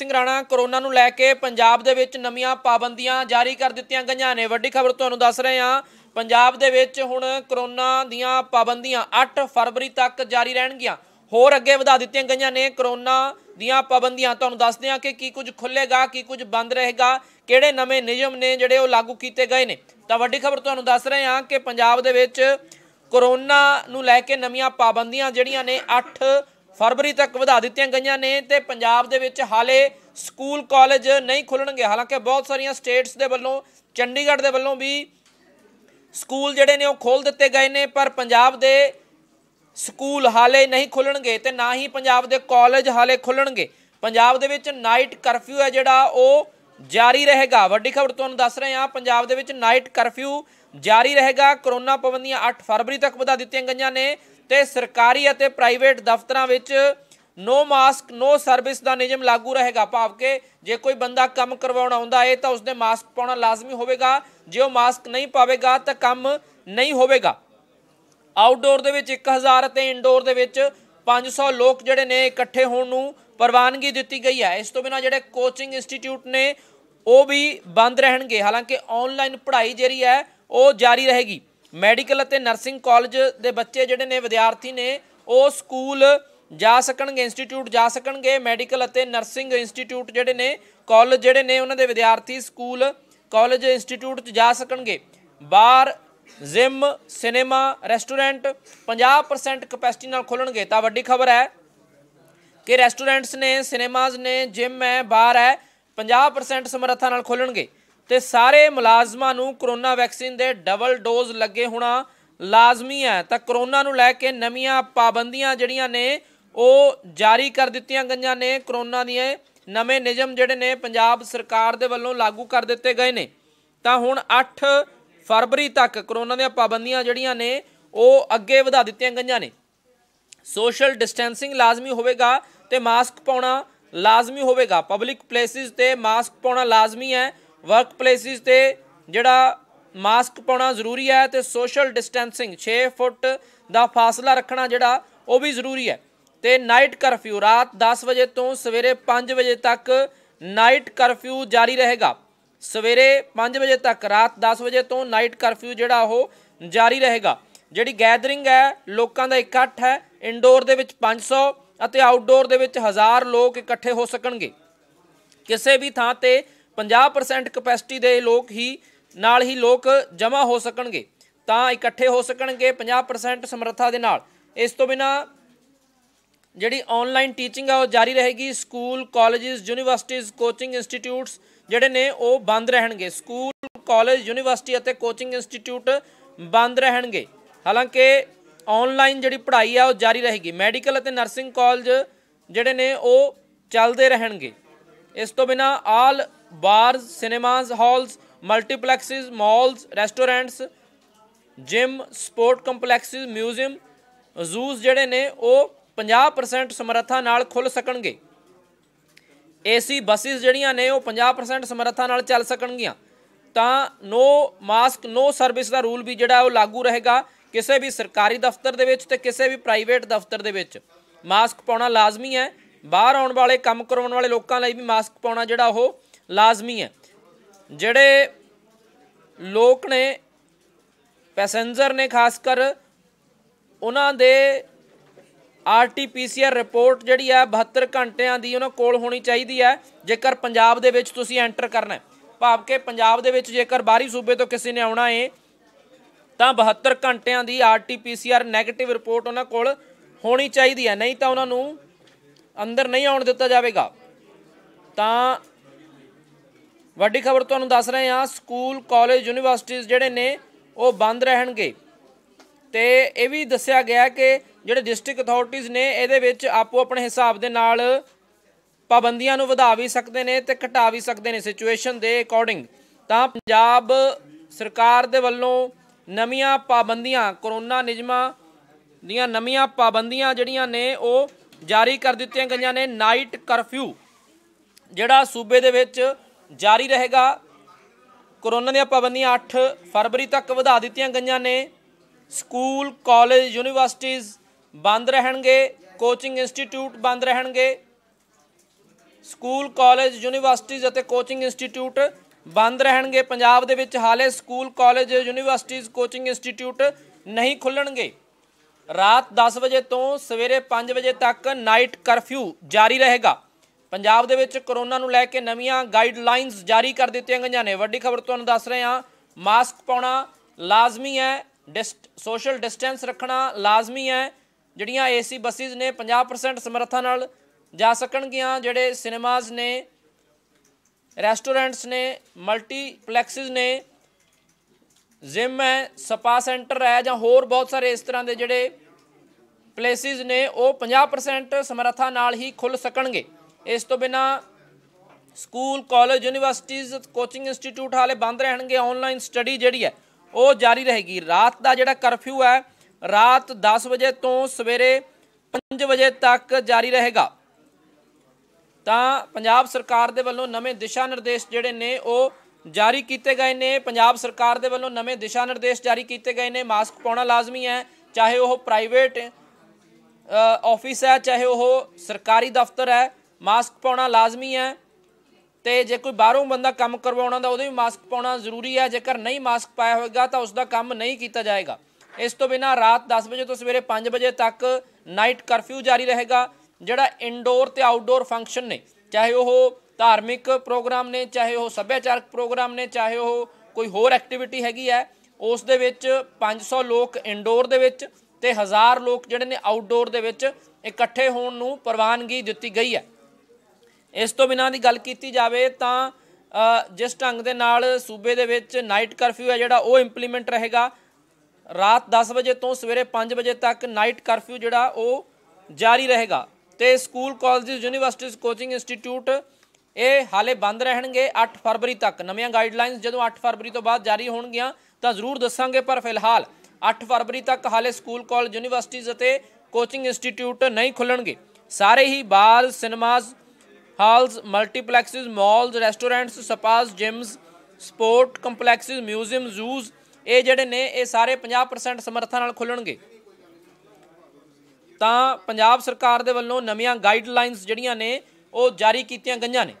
Singh Rana corona ਨੂੰ ਲੈ ਕੇ ਪੰਜਾਬ ਦੇ ਵਿੱਚ ਨਵੀਆਂ ਪਾਬੰਦੀਆਂ ਜਾਰੀ ਕਰ ਦਿੱਤੀਆਂ ਗਈਆਂ ਨੇ ਵੱਡੀ ਖਬਰ ਤੁਹਾਨੂੰ ਦੱਸ ਰਹੇ ਹਾਂ ਪੰਜਾਬ ਦੇ ਵਿੱਚ ਹੁਣ ਕਰੋਨਾ ਦੀਆਂ ਪਾਬੰਦੀਆਂ 8 ਫਰਵਰੀ ਤੱਕ ਜਾਰੀ ਰਹਿਣਗੀਆਂ ਹੋਰ ਅੱਗੇ ਵਧਾ ਦਿੱਤੀਆਂ ਗਈਆਂ ਨੇ ਕਰੋਨਾ ਦੀਆਂ ਪਾਬੰਦੀਆਂ ਤੁਹਾਨੂੰ ਦੱਸਦੇ ਹਾਂ ਕਿ ਕੀ ਕੁਝ ਖੁੱਲੇਗਾ ਕੀ ਕੁਝ ਬੰਦ ਰਹੇਗਾ ਕਿਹੜੇ ਨਵੇਂ ਨਿਯਮ ਨੇ ਜਿਹੜੇ ਉਹ ਲਾਗੂ ਕੀਤੇ ਗਏ ਨੇ ਤਾਂ ਵੱਡੀ ਖਬਰ ਤੁਹਾਨੂੰ ਦੱਸ ਰਹੇ ਹਾਂ ਕਿ ਪੰਜਾਬ ਦੇ ਵਿੱਚ ਕਰੋਨਾ ਨੂੰ ਲੈ ਕੇ ਨਵੀਆਂ ਪਾਬੰਦੀਆਂ ਜਿਹੜੀਆਂ ਨੇ 8 ਫਰਵਰੀ ਤੱਕ ਵਧਾ ਦਿੱਤੀਆਂ ਗਈਆਂ ਨੇ ਤੇ ਪੰਜਾਬ ਦੇ ਵਿੱਚ ਹਾਲੇ ਸਕੂਲ ਕਾਲਜ ਨਹੀਂ ਖੁੱਲਣਗੇ ਹਾਲਾਂਕਿ ਬਹੁਤ ਸਾਰੀਆਂ ਸਟੇਟਸ ਦੇ ਵੱਲੋਂ ਚੰਡੀਗੜ੍ਹ ਦੇ ਵੱਲੋਂ ਵੀ ਸਕੂਲ ਜਿਹੜੇ ਨੇ ਉਹ ਖੋਲ ਦਿੱਤੇ ਗਏ ਨੇ ਪਰ ਪੰਜਾਬ ਦੇ ਸਕੂਲ ਹਾਲੇ ਨਹੀਂ ਖੁੱਲਣਗੇ ਤੇ ਨਾ ਹੀ ਪੰਜਾਬ ਦੇ ਕਾਲਜ ਹਾਲੇ ਖੁੱਲਣਗੇ ਪੰਜਾਬ ਦੇ ਵਿੱਚ ਨਾਈਟ ਕਰਫਿਊ ਹੈ ਜਿਹੜਾ ਉਹ ਜਾਰੀ ਰਹੇਗਾ ਵੱਡੀ ਖਬਰ ਤੁਹਾਨੂੰ ਦੱਸ ਰਹੇ ਹਾਂ ਪੰਜਾਬ ਦੇ ਵਿੱਚ ਨਾਈਟ ਕਰਫਿਊ ਜਾਰੀ ਰਹੇਗਾ ਕਰੋਨਾ ਪਾਬੰਦੀਆਂ 8 ਫਰਵਰੀ ਤੱਕ ਵਧਾ ਦਿੱਤੀਆਂ ਗਈਆਂ ਨੇ ਤੇ ਸਰਕਾਰੀ ਅਤੇ ਪ੍ਰਾਈਵੇਟ ਦਫ਼ਤਰਾਂ ਵਿੱਚ ਨੋ ਮਾਸਕ ਨੋ ਸਰਵਿਸ ਦਾ ਨਿਯਮ ਲਾਗੂ ਰਹੇਗਾ ਭਾਵ ਕਿ ਜੇ ਕੋਈ ਬੰਦਾ ਕੰਮ ਕਰਵਾਉਣਾ ਹੁੰਦਾ ਹੈ ਤਾਂ ਉਸਨੇ ਮਾਸਕ ਪਾਉਣਾ ਲਾਜ਼ਮੀ ਹੋਵੇਗਾ ਜੇ ਉਹ ਮਾਸਕ ਨਹੀਂ ਪਾਵੇਗਾ ਤਾਂ ਕੰਮ ਨਹੀਂ ਹੋਵੇਗਾ ਆਊਟਡੋਰ ਦੇ ਵਿੱਚ 1000 ਅਤੇ ਇਨਡੋਰ ਦੇ ਵਿੱਚ 500 ਲੋਕ ਜਿਹੜੇ ਨੇ ਇਕੱਠੇ ਹੋਣ ਨੂੰ ਪ੍ਰਵਾਨਗੀ ਦਿੱਤੀ ਗਈ ਹੈ ਇਸ ਤੋਂ ਬਿਨਾ ਜਿਹੜੇ ਕੋਚਿੰਗ ਇੰਸਟੀਚਿਊਟ ਨੇ ਉਹ ਵੀ ਬੰਦ ਰਹਿਣਗੇ ਹਾਲਾਂਕਿ ਆਨਲਾਈਨ ਪੜ੍ਹਾਈ ਜਿਹੜੀ ਹੈ ਉਹ ਜਾਰੀ ਰਹੇਗੀ ਮੈਡੀਕਲ ਅਤੇ ਨਰਸਿੰਗ ਕਾਲਜ ਦੇ ਬੱਚੇ ਜਿਹੜੇ ਨੇ ਵਿਦਿਆਰਥੀ ਨੇ ਉਹ ਸਕੂਲ ਜਾ ਸਕਣਗੇ ਇੰਸਟੀਚਿਊਟ ਜਾ ਸਕਣਗੇ ਮੈਡੀਕਲ ਅਤੇ ਨਰਸਿੰਗ ਇੰਸਟੀਚਿਊਟ ਜਿਹੜੇ ਨੇ ਕਾਲਜ ਜਿਹੜੇ ਨੇ ਉਹਨਾਂ ਦੇ ਵਿਦਿਆਰਥੀ ਸਕੂਲ ਕਾਲਜ ਇੰਸਟੀਚਿਊਟ 'ਚ ਜਾ ਸਕਣਗੇ bar gym cinema restaurant 50% capacity ਨਾਲ ਖੋਲਣਗੇ ਤਾਂ ਵੱਡੀ ਖਬਰ ਹੈ ਕਿ ਰੈਸਟੋਰੈਂਟਸ ਨੇ ਸਿਨੇਮਾਜ਼ ਨੇ ਜਿਮ ਹੈ ਬਾਰ ਹੈ 50% ਸਮਰੱਥਾ ਨਾਲ ਖੋਲਣਗੇ ਤੇ ਸਾਰੇ ਮੁਲਾਜ਼ਮਾਂ ਨੂੰ ਕਰੋਨਾ ਵੈਕਸੀਨ ਦੇ ਡਬਲ ਡੋਜ਼ ਲੱਗੇ ਹੋਣਾ ਲਾਜ਼ਮੀ ਹੈ ਤਾਂ ਕਰੋਨਾ ਨੂੰ ਲੈ ਕੇ ਨਵੀਆਂ ਪਾਬੰਦੀਆਂ ਜਿਹੜੀਆਂ ਨੇ ਉਹ ਜਾਰੀ ਕਰ ਦਿੱਤੀਆਂ ਗਈਆਂ ਨੇ ਕਰੋਨਾ ਦੀਆਂ ਨਵੇਂ ਨਿਯਮ ਜਿਹੜੇ ਨੇ ਪੰਜਾਬ ਸਰਕਾਰ ਦੇ ਵੱਲੋਂ ਲਾਗੂ ਕਰ ਦਿੱਤੇ ਗਏ ਨੇ ਤਾਂ ਹੁਣ 8 ਫਰਵਰੀ ਤੱਕ ਕਰੋਨਾ ਦੀਆਂ ਪਾਬੰਦੀਆਂ ਜਿਹੜੀਆਂ ਨੇ ਉਹ ਅੱਗੇ ਵਧਾ ਦਿੱਤੀਆਂ ਗਈਆਂ ਨੇ ਸੋਸ਼ਲ ਡਿਸਟੈਂਸਿੰਗ ਲਾਜ਼ਮੀ ਹੋਵੇਗਾ ਤੇ ਮਾਸਕ ਪਾਉਣਾ ਲਾਜ਼ਮੀ ਹੋਵੇਗਾ ਪਬਲਿਕ ਪਲੇਸਿਸ ਤੇ ਮਾਸਕ ਪਾਉਣਾ ਲਾਜ਼ਮੀ ਹੈ ਵਰਕ ਪਲੇਸਿਸ ਤੇ ਜਿਹੜਾ ਮਾਸਕ ਪਾਉਣਾ ਜ਼ਰੂਰੀ ਹੈ ਤੇ ਸੋਸ਼ਲ ਡਿਸਟੈਂਸਿੰਗ 6 ਫੁੱਟ ਦਾ ਫਾਸਲਾ ਰੱਖਣਾ ਜਿਹੜਾ ਉਹ ਵੀ ਜ਼ਰੂਰੀ ਹੈ ਤੇ ਨਾਈਟ ਕਰਫਿਊ ਰਾਤ 10 ਵਜੇ ਤੋਂ ਸਵੇਰੇ 5 ਵਜੇ ਤੱਕ ਨਾਈਟ ਕਰਫਿਊ ਜਾਰੀ ਰਹੇਗਾ ਸਵੇਰੇ 5 ਵਜੇ ਤੱਕ ਰਾਤ 10 ਵਜੇ ਤੋਂ ਨਾਈਟ ਕਰਫਿਊ ਜਿਹੜਾ ਉਹ ਜਾਰੀ ਰਹੇਗਾ ਜਿਹੜੀ ਗੈਦਰਿੰਗ ਹੈ ਲੋਕਾਂ ਦਾ ਇਕੱਠ ਹੈ ਇਨਡੋਰ ਦੇ ਵਿੱਚ 500 ਅਤੇ ਆਊਟਡੋਰ ਦੇ ਵਿੱਚ 1000 ਲੋਕ ਇਕੱਠੇ ਹੋ ਸਕਣਗੇ ਕਿਸੇ ਵੀ ਥਾਂ ਤੇ 50% ਕਪੈਸਿਟੀ ਦੇ ਲੋਕ ਹੀ ਨਾਲ ਹੀ ਲੋਕ ਜਮ੍ਹਾਂ ਹੋ ਸਕਣਗੇ ਤਾਂ ਇਕੱਠੇ ਹੋ ਸਕਣਗੇ 50% ਸਮਰੱਥਾ ਦੇ ਨਾਲ ਇਸ ਤੋਂ ਬਿਨਾ ਜਿਹੜੀ ਆਨਲਾਈਨ ਟੀਚਿੰਗ ਆ ਉਹ ਜਾਰੀ ਰਹੇਗੀ ਸਕੂਲ ਕਾਲਜਸ ਯੂਨੀਵਰਸਿਟੀਆਂ ਕੋਚਿੰਗ ਇੰਸਟੀਚਿਊਟਸ ਜਿਹੜੇ ਨੇ ਉਹ ਬੰਦ ਰਹਿਣਗੇ ਸਕੂਲ ਕਾਲਜ ਯੂਨੀਵਰਸਿਟੀ ਅਤੇ ਕੋਚਿੰਗ ਇੰਸਟੀਚਿਊਟ ਬੰਦ ਰਹਿਣਗੇ ਹਾਲਾਂਕਿ ਆਨਲਾਈਨ ਜਿਹੜੀ ਪੜ੍ਹਾਈ ਆ ਉਹ ਜਾਰੀ ਰਹੇਗੀ ਮੈਡੀਕਲ ਅਤੇ ਨਰਸਿੰਗ ਕਾਲਜ ਜਿਹੜੇ ਨੇ ਉਹ ਚੱਲਦੇ ਰਹਿਣਗੇ ਇਸ ਤੋਂ ਬਿਨਾ all bars cinemas halls multiplexes malls restaurants gym sport complexes museum zoos ਜਿਹੜੇ ਨੇ ਉਹ 50% ਸਮਰੱਥਾ ਨਾਲ ਖੁੱਲ ਸਕਣਗੇ ਏਸੀ ਬੱਸਿਸ ਜਿਹੜੀਆਂ ਨੇ ਉਹ 50% ਸਮਰੱਥਾ ਨਾਲ ਚੱਲ ਸਕਣਗੀਆਂ ਤਾਂ ਨੋ ਮਾਸਕ ਨੋ ਸਰਵਿਸ ਦਾ ਰੂਲ ਵੀ ਜਿਹੜਾ ਉਹ ਲਾਗੂ ਰਹੇਗਾ ਕਿਸੇ ਵੀ ਸਰਕਾਰੀ ਦਫ਼ਤਰ ਦੇ ਵਿੱਚ ਤੇ ਕਿਸੇ ਵੀ ਪ੍ਰਾਈਵੇਟ ਦਫ਼ਤਰ ਦੇ ਵਿੱਚ ਮਾਸਕ ਪਾਉਣਾ ਲਾਜ਼ਮੀ ਹੈ ਬਾਹਰ ਆਉਣ ਵਾਲੇ ਕੰਮ ਕਰਾਉਣ ਵਾਲੇ ਲੋਕਾਂ ਲਈ ਵੀ ਮਾਸਕ ਪਾਉਣਾ ਜਿਹੜਾ ਉਹ ਲਾਜ਼ਮੀ ਹੈ ਜਿਹੜੇ ਲੋਕ ਨੇ ਪੈਸੇਂਜਰ ਨੇ ਖਾਸ ਕਰ ਉਹਨਾਂ ਦੇ ਆਰਟੀਪੀਸੀਆਰ ਰਿਪੋਰਟ ਜਿਹੜੀ ਹੈ 72 ਘੰਟਿਆਂ ਦੀ ਉਹਨਾਂ ਕੋਲ ਹੋਣੀ ਚਾਹੀਦੀ ਹੈ ਜੇਕਰ ਪੰਜਾਬ ਦੇ ਵਿੱਚ ਤੁਸੀਂ ਐਂਟਰ ਕਰਨਾ ਹੈ ਭਾਵ ਕਿ ਪੰਜਾਬ ਦੇ ਵਿੱਚ ਜੇਕਰ ਬਾਹਰੀ ਸੂਬੇ ਤੋਂ ਕਿਸੇ ਨੇ ਆਉਣਾ ਹੈ ਤਾਂ 72 ਘੰਟਿਆਂ ਦੀ ਆਰਟੀਪੀਸੀਆਰ 네ਗੇਟਿਵ ਰਿਪੋਰਟ ਉਹਨਾਂ ਕੋਲ ਹੋਣੀ ਚਾਹੀਦੀ ਹੈ ਨਹੀਂ ਤਾਂ ਉਹਨਾਂ ਨੂੰ ਅੰਦਰ ਨਹੀਂ ਆਉਣ ਦਿੱਤਾ ਜਾਵੇਗਾ ਤਾਂ ਵੱਡੀ ਖਬਰ ਤੁਹਾਨੂੰ ਦੱਸ ਰਹੇ ਹਾਂ ਸਕੂਲ ਕਾਲਜ ਯੂਨੀਵਰਸਿਟੀਆਂ ਜਿਹੜੇ ਨੇ ਉਹ ਬੰਦ ਰਹਿਣਗੇ ਤੇ ਇਹ ਵੀ ਦੱਸਿਆ ਗਿਆ ਕਿ ਜਿਹੜੇ ਡਿਸਟ੍ਰਿਕਟ ਅਥਾਰਟੀਆਂ ਨੇ ਇਹਦੇ ਵਿੱਚ ਆਪੋ ਆਪਣੇ ਹਿਸਾਬ ਦੇ ਨਾਲ ਪਾਬੰਦੀਆਂ ਨੂੰ ਵਧਾ ਵੀ ਸਕਦੇ ਨੇ ਤੇ ਘਟਾ ਵੀ ਸਕਦੇ ਨੇ ਸਿਚੁਏਸ਼ਨ ਦੇ ਅਕੋਰਡਿੰਗ ਤਾਂ ਪੰਜਾਬ ਸਰਕਾਰ ਦੇ ਵੱਲੋਂ ਨਵੀਆਂ ਪਾਬੰਦੀਆਂ ਕਰੋਨਾ ਨਿਯਮਾਂ ਦੀਆਂ ਨਵੀਆਂ ਪਾਬੰਦੀਆਂ ਜਿਹੜੀਆਂ ਨੇ ਉਹ ਜਾਰੀ ਕਰ ਦਿੱਤੀਆਂ ਗਈਆਂ ਨੇ ਨਾਈਟ ਕਰਫਿਊ ਜਿਹੜਾ ਸੂਬੇ ਦੇ ਵਿੱਚ ਜਾਰੀ ਰਹੇਗਾ ਕਰੋਨਾ ਦੀਆਂ ਪਾਬੰਦੀਆਂ 8 ਫਰਵਰੀ ਤੱਕ ਵਧਾ ਦਿੱਤੀਆਂ ਗਈਆਂ ਨੇ ਸਕੂਲ ਕਾਲਜ ਯੂਨੀਵਰਸਿਟੀਆਂ ਬੰਦ ਰਹਿਣਗੇ ਕੋਚਿੰਗ ਇੰਸਟੀਚਿਊਟ ਬੰਦ ਰਹਿਣਗੇ ਸਕੂਲ ਕਾਲਜ ਯੂਨੀਵਰਸਿਟੀਆਂ ਅਤੇ ਕੋਚਿੰਗ ਇੰਸਟੀਚਿਊਟ ਬੰਦ ਰਹਿਣਗੇ ਪੰਜਾਬ ਦੇ ਵਿੱਚ ਹਾਲੇ ਸਕੂਲ ਕਾਲਜ ਯੂਨੀਵਰਸਿਟੀਆਂ ਕੋਚਿੰਗ ਇੰਸਟੀਚਿਊਟ ਨਹੀਂ ਖੁੱਲਣਗੇ ਰਾਤ 10 ਵਜੇ ਤੋਂ ਸਵੇਰੇ 5 ਵਜੇ ਤੱਕ ਨਾਈਟ ਕਰਫਿਊ ਜਾਰੀ ਰਹੇਗਾ ਪੰਜਾਬ ਦੇ ਵਿੱਚ ਕਰੋਨਾ ਨੂੰ ਲੈ ਕੇ ਨਵੀਆਂ ਗਾਈਡਲਾਈਨਸ ਜਾਰੀ ਕਰ ਦਿੱਤੀਆਂ ਗਈਆਂ ਨੇ ਵੱਡੀ ਖਬਰ ਤੁਹਾਨੂੰ ਦੱਸ ਰਹੇ ਹਾਂ ਮਾਸਕ ਪਾਉਣਾ ਲਾਜ਼ਮੀ ਹੈ ਸੋਸ਼ਲ ਡਿਸਟੈਂਸ ਰੱਖਣਾ ਲਾਜ਼ਮੀ ਹੈ ਜਿਹੜੀਆਂ ਏਸੀ ਬੱਸਿਸ ਨੇ 50% ਸਮਰੱਥਾ ਨਾਲ ਜਾ ਸਕਣਗੀਆਂ ਜਿਹੜੇ ਸਿਨੇਮਾਜ਼ ਨੇ ਰੈਸਟੋਰੈਂਟਸ ਨੇ ਮਲਟੀਪਲੈਕਸਿਸ ਨੇ ਜਿਮ ਹੈ ਸਪਾ ਸੈਂਟਰ ਹੈ ਜਾਂ ਹੋਰ ਬਹੁਤ ਸਾਰੇ ਇਸ ਤਰ੍ਹਾਂ ਦੇ ਜਿਹੜੇ ਪਲੇਸਿਸ ਨੇ ਉਹ 50% ਸਮਰੱਥਾ ਨਾਲ ਹੀ ਖੁੱਲ ਸਕਣਗੇ ਇਸ ਤੋਂ ਬਿਨਾ school college universities coaching institute ਹਾਲੇ ਬੰਦ ਰਹਿਣਗੇ ਆਨਲਾਈਨ ਸਟੱਡੀ ਜਿਹੜੀ ਹੈ ਉਹ ਜਾਰੀ ਰਹੇਗੀ ਰਾਤ ਦਾ ਜਿਹੜਾ ਕਰਫਿਊ ਹੈ ਰਾਤ 10 ਵਜੇ ਤੋਂ ਸਵੇਰੇ 5 ਵਜੇ ਤੱਕ ਜਾਰੀ ਰਹੇਗਾ ਤਾਂ ਪੰਜਾਬ ਸਰਕਾਰ ਦੇ ਵੱਲੋਂ ਨਵੇਂ ਦਿਸ਼ਾ ਨਿਰਦੇਸ਼ ਜਿਹੜੇ ਨੇ ਉਹ ਜਾਰੀ ਕੀਤੇ ਗਏ ਨੇ ਪੰਜਾਬ ਸਰਕਾਰ ਦੇ ਵੱਲੋਂ ਨਵੇਂ ਦਿਸ਼ਾ ਨਿਰਦੇਸ਼ ਜਾਰੀ ਕੀਤੇ ਗਏ ਨੇ ਮਾਸਕ ਪਾਉਣਾ ਲਾਜ਼ਮੀ ਹੈ ਚਾਹੇ ਉਹ ਪ੍ਰਾਈਵੇਟ ਆਫਿਸ ਹੈ ਚਾਹੇ ਉਹ ਸਰਕਾਰੀ ਦਫ਼ਤਰ ਹੈ ਮਾਸਕ ਪਾਉਣਾ ਲਾਜ਼ਮੀ ਹੈ ਤੇ ਜੇ ਕੋਈ ਬਾਹਰੋਂ ਬੰਦਾ ਕੰਮ ਕਰਵਾਉਣਾ ਦਾ ਉਹਦੇ ਵੀ ਮਾਸਕ ਪਾਉਣਾ ਜ਼ਰੂਰੀ ਹੈ ਜੇਕਰ ਨਹੀਂ ਮਾਸਕ ਪਾਇਆ ਹੋਵੇਗਾ ਤਾਂ ਉਸ ਦਾ ਕੰਮ ਨਹੀਂ ਕੀਤਾ ਜਾਏਗਾ ਇਸ ਤੋਂ ਬਿਨਾ ਰਾਤ 10 ਵਜੇ ਤੋਂ ਸਵੇਰੇ 5 ਵਜੇ ਤੱਕ ਨਾਈਟ ਕਰਫਿਊ ਜਾਰੀ ਰਹੇਗਾ ਜਿਹੜਾ ਇਨਡੋਰ ਤੇ ਆਊਟਡੋਰ ਫੰਕਸ਼ਨ ਨੇ ਚਾਹੇ ਉਹ ਧਾਰਮਿਕ ਪ੍ਰੋਗਰਾਮ ਨੇ ਚਾਹੇ ਉਹ ਸੱਭਿਆਚਾਰਕ ਪ੍ਰੋਗਰਾਮ ਨੇ ਚਾਹੇ ਉਹ ਕੋਈ ਹੋਰ ਐਕਟੀਵਿਟੀ ਹੈਗੀ ਹੈ ਉਸ ਦੇ ਵਿੱਚ 500 ਲੋਕ ਇਨਡੋਰ ਦੇ ਵਿੱਚ ਤੇ 1000 ਲੋਕ ਜਿਹੜੇ ਨੇ ਆਊਟਡੋਰ ਦੇ ਵਿੱਚ ਇਕੱਠੇ ਹੋਣ ਨੂੰ ਪ੍ਰਵਾਨਗੀ ਦਿੱਤੀ ਗਈ ਹੈ ਇਸ ਤੋਂ ਬਿਨਾਂ ਦੀ ਗੱਲ ਕੀਤੀ ਜਾਵੇ ਤਾਂ ਜਿਸ ਢੰਗ ਦੇ ਨਾਲ ਸੂਬੇ ਦੇ ਵਿੱਚ ਨਾਈਟ ਕਰਫਿਊ ਹੈ ਜਿਹੜਾ ਉਹ ਇੰਪਲੀਮੈਂਟ ਰਹੇਗਾ ਰਾਤ 10 ਵਜੇ ਤੋਂ ਸਵੇਰੇ 5 ਵਜੇ ਤੱਕ ਨਾਈਟ ਕਰਫਿਊ ਜਿਹੜਾ ਉਹ ਜਾਰੀ ਰਹੇਗਾ ਤੇ school colleges universities coaching institute ਇਹ ਹਾਲੇ ਬੰਦ ਰਹਿਣਗੇ 8 ਫਰਵਰੀ ਤੱਕ ਨਵੀਆਂ ਗਾਈਡਲਾਈਨਸ ਜਦੋਂ 8 ਫਰਵਰੀ ਤੋਂ ਬਾਅਦ ਜਾਰੀ ਹੋਣਗੀਆਂ ਤਾਂ ਜ਼ਰੂਰ ਦੱਸਾਂਗੇ ਪਰ ਫਿਲਹਾਲ 8 ਫਰਵਰੀ ਤੱਕ ਹਾਲੇ ਸਕੂਲ ਕਾਲਜ ਯੂਨੀਵਰਸਿਟੀਜ਼ ਅਤੇ ਕੋਚਿੰਗ ਇੰਸਟੀਚਿਊਟ ਨਹੀਂ ਖੁੱਲਣਗੇ ਸਾਰੇ ਹੀ bars cinemas halls multiplexes malls restaurants spas gyms sport complexes museum zoos ਇਹ ਜਿਹੜੇ ਨੇ ਇਹ ਸਾਰੇ 50% ਸਮਰੱਥਾ ਨਾਲ ਖੁੱਲਣਗੇ ਤਾਂ ਪੰਜਾਬ ਸਰਕਾਰ ਦੇ ਵੱਲੋਂ ਨਵੀਆਂ ਗਾਈਡਲਾਈਨਸ ਜਿਹੜੀਆਂ ਨੇ ਉਹ ਜਾਰੀ ਕੀਤੀਆਂ ਗਈਆਂ ਨੇ